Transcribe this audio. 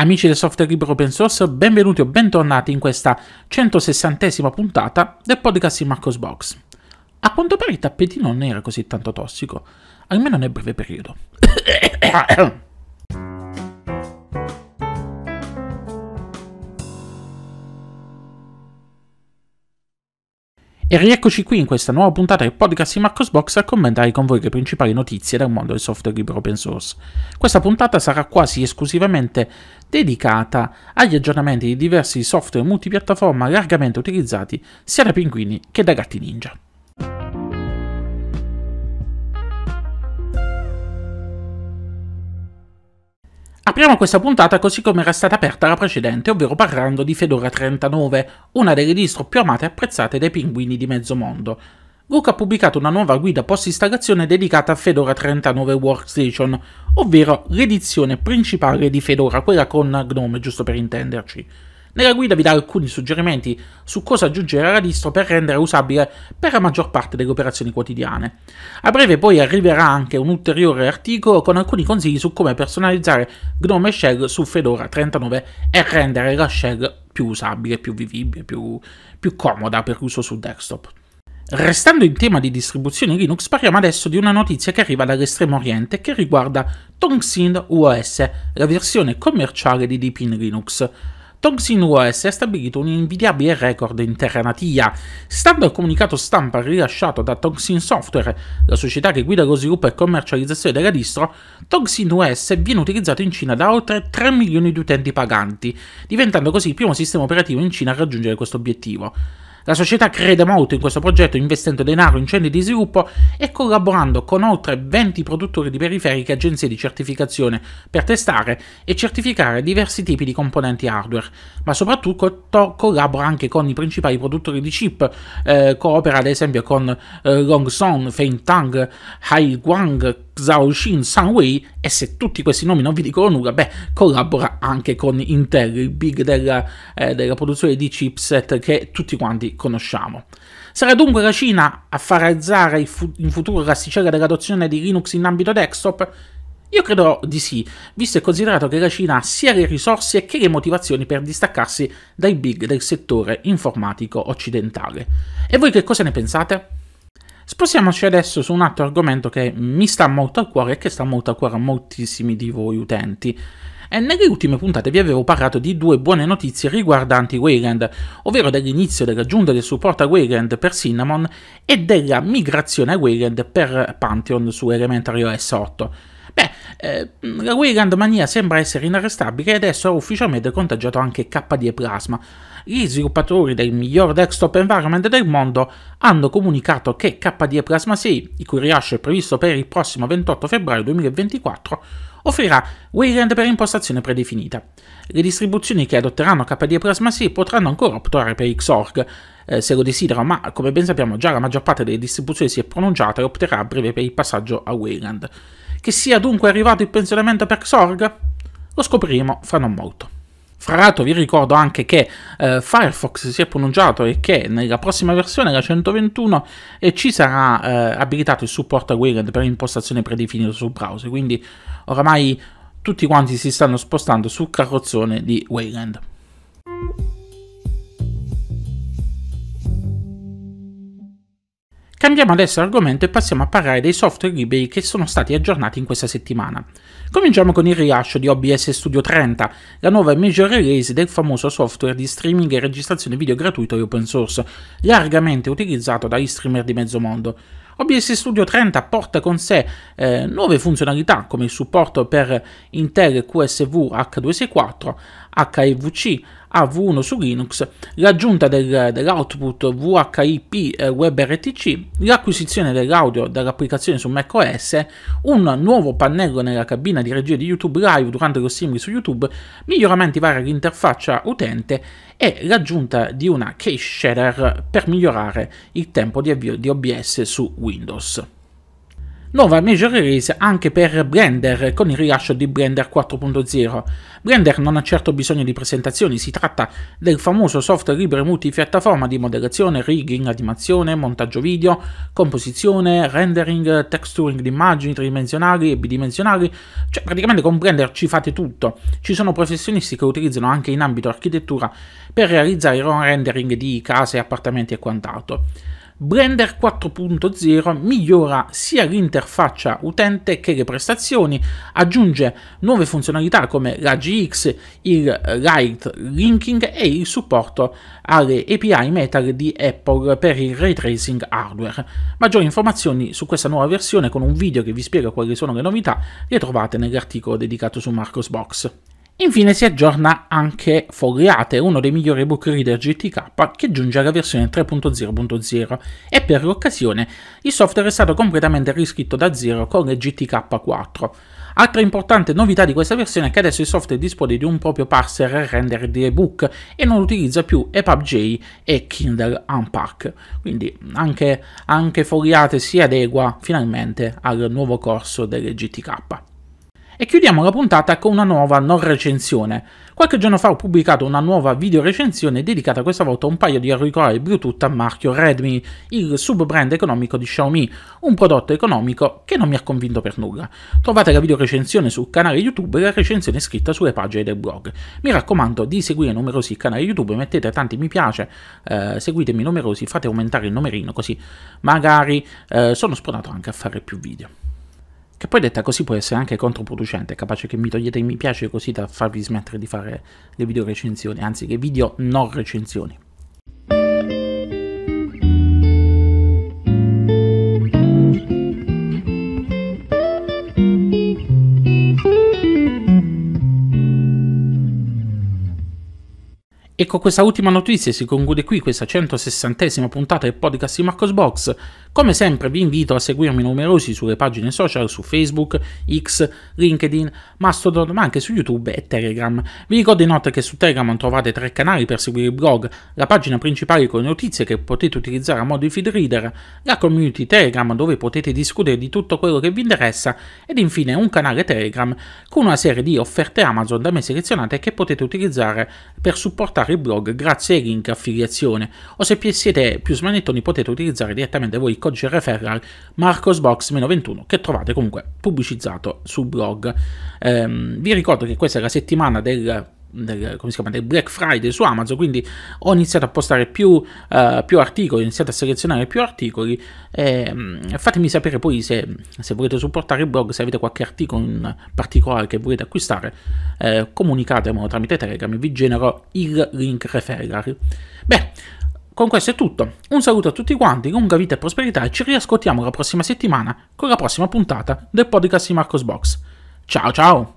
Amici del software libero open source, benvenuti o bentornati in questa 160esima puntata del podcast di Marcos Box. A quanto pare il tappetino non era così tanto tossico, almeno nel breve periodo. Ah, eh. E rieccoci qui in questa nuova puntata del podcast di Marcos Box a commentare con voi le principali notizie dal mondo del software libero open source. Questa puntata sarà quasi esclusivamente dedicata agli aggiornamenti di diversi software multipiattaforma largamente utilizzati sia da pinguini che da gatti ninja. Apriamo questa puntata così come era stata aperta la precedente, ovvero parlando di Fedora 39, una delle distro più amate e apprezzate dai pinguini di mezzo mondo. Gook ha pubblicato una nuova guida post-installazione dedicata a Fedora 39 Workstation, ovvero l'edizione principale di Fedora, quella con Gnome, giusto per intenderci. Nella guida vi dà alcuni suggerimenti su cosa aggiungere alla distro per rendere usabile per la maggior parte delle operazioni quotidiane. A breve poi arriverà anche un ulteriore articolo con alcuni consigli su come personalizzare Gnome Shell su Fedora 39 e rendere la shell più usabile, più vivibile, più, più comoda per uso su desktop. Restando in tema di distribuzioni Linux, parliamo adesso di una notizia che arriva dall'estremo oriente che riguarda Tongsin OS, la versione commerciale di Deepin Linux. Toxin OS ha stabilito un invidiabile record in terra natia. Stando al comunicato stampa rilasciato da Toxin Software, la società che guida lo sviluppo e commercializzazione della distro, Toxin OS viene utilizzato in Cina da oltre 3 milioni di utenti paganti, diventando così il primo sistema operativo in Cina a raggiungere questo obiettivo. La società crede molto in questo progetto investendo denaro in centri di sviluppo e collaborando con oltre 20 produttori di periferiche e agenzie di certificazione per testare e certificare diversi tipi di componenti hardware, ma soprattutto collabora anche con i principali produttori di chip, eh, coopera ad esempio con eh, Longson, Feintang, Haiguang, Xiao Xin, San Wei e se tutti questi nomi non vi dicono nulla, beh, collabora anche con Intel, il big della, eh, della produzione di chipset che tutti quanti conosciamo. Sarà dunque la Cina a far alzare fu- in futuro l'asticella dell'adozione di Linux in ambito desktop? Io credo di sì, visto e considerato che la Cina ha sia le risorse che le motivazioni per distaccarsi dai big del settore informatico occidentale. E voi che cosa ne pensate? Spostiamoci adesso su un altro argomento che mi sta molto a cuore e che sta molto a cuore a moltissimi di voi utenti. E nelle ultime puntate vi avevo parlato di due buone notizie riguardanti Wayland, ovvero dell'inizio dell'aggiunta del supporto a Wayland per Cinnamon e della migrazione a Wayland per Pantheon su Elementary OS 8. Eh, la Weyland mania sembra essere inarrestabile e adesso ha ufficialmente contagiato anche KDE Plasma. Gli sviluppatori del miglior desktop environment del mondo hanno comunicato che KDE Plasma 6, il cui rilascio è previsto per il prossimo 28 febbraio 2024, offrirà Wayland per impostazione predefinita. Le distribuzioni che adotteranno KDE Plasma 6 potranno ancora optare per Xorg eh, se lo desiderano, ma come ben sappiamo già la maggior parte delle distribuzioni si è pronunciata e opterà a breve per il passaggio a Wayland. Che sia dunque arrivato il pensionamento per Xorg? Lo scopriremo fra non molto. Fra l'altro vi ricordo anche che eh, Firefox si è pronunciato e che nella prossima versione, la 121, eh, ci sarà eh, abilitato il supporto a Wayland per impostazione predefinita sul browser, quindi oramai tutti quanti si stanno spostando sul carrozzone di Wayland. Cambiamo adesso argomento e passiamo a parlare dei software liberi che sono stati aggiornati in questa settimana. Cominciamo con il rilascio di OBS Studio 30, la nuova major release del famoso software di streaming e registrazione video gratuito e open source, largamente utilizzato dagli streamer di mezzo mondo. OBS Studio 30 porta con sé eh, nuove funzionalità come il supporto per Intel QSV H264, HEVC, a V1 su Linux, l'aggiunta del, dell'output VHIP eh, WebRTC, l'acquisizione dell'audio dall'applicazione su macOS, un nuovo pannello nella cabina di regia di YouTube Live durante lo streaming su YouTube, miglioramenti vari all'interfaccia utente e l'aggiunta di una cache shader per migliorare il tempo di avvio di OBS su Windows nuova major release anche per Blender con il rilascio di Blender 4.0. Blender non ha certo bisogno di presentazioni, si tratta del famoso software libero multipiattaforma di modellazione, rigging, animazione, montaggio video, composizione, rendering, texturing di immagini tridimensionali e bidimensionali, cioè praticamente con Blender ci fate tutto. Ci sono professionisti che utilizzano anche in ambito architettura per realizzare rendering di case, appartamenti e quant'altro. Blender 4.0 migliora sia l'interfaccia utente che le prestazioni, aggiunge nuove funzionalità come la GX, il Light Linking e il supporto alle API Metal di Apple per il ray tracing hardware. Maggiori informazioni su questa nuova versione con un video che vi spiega quali sono le novità le trovate nell'articolo dedicato su Marcosbox. Infine si aggiorna anche Fogliate, uno dei migliori ebook reader GTK che giunge alla versione 3.0.0 e per l'occasione il software è stato completamente riscritto da zero con le GTK 4. Altra importante novità di questa versione è che adesso il software dispone di un proprio parser e render di ebook e non utilizza più EPUBJ e Kindle Unpack, quindi anche, anche Fogliate si adegua finalmente al nuovo corso delle GTK. E chiudiamo la puntata con una nuova non recensione. Qualche giorno fa ho pubblicato una nuova video recensione dedicata questa volta a un paio di auricolari Bluetooth a marchio Redmi, il sub-brand economico di Xiaomi, un prodotto economico che non mi ha convinto per nulla. Trovate la video recensione sul canale YouTube e la recensione scritta sulle pagine del blog. Mi raccomando di seguire numerosi canali YouTube, mettete tanti mi piace, eh, seguitemi numerosi, fate aumentare il numerino così magari eh, sono spronato anche a fare più video. Che poi detta così può essere anche controproducente, capace che mi togliete i mi piace così da farvi smettere di fare le video recensioni, anzi che video non recensioni. E con questa ultima notizia si conclude qui questa 160esima puntata del podcast di Marcos Box. Come sempre vi invito a seguirmi numerosi sulle pagine social su Facebook, X, LinkedIn, Mastodon, ma anche su YouTube e Telegram. Vi ricordo inoltre che su Telegram trovate tre canali per seguire il blog, la pagina principale con le notizie che potete utilizzare a modo di feed reader, la community Telegram dove potete discutere di tutto quello che vi interessa ed infine un canale Telegram con una serie di offerte Amazon da me selezionate che potete utilizzare per supportare il blog grazie ai link affiliazione o se siete più smanettoni potete utilizzare direttamente voi il codice referral marcosbox-21 che trovate comunque pubblicizzato sul blog. Ehm, vi ricordo che questa è la settimana del del, chiama, del Black Friday su Amazon, quindi ho iniziato a postare più, eh, più articoli, ho iniziato a selezionare più articoli. E, mm, fatemi sapere poi se, se, volete supportare il blog, se avete qualche articolo in particolare che volete acquistare, eh, comunicatemelo tramite Telegram vi genero il link referral. Beh, con questo è tutto. Un saluto a tutti quanti, lunga vita e prosperità e ci riascoltiamo la prossima settimana con la prossima puntata del podcast di Marcos Box. Ciao ciao!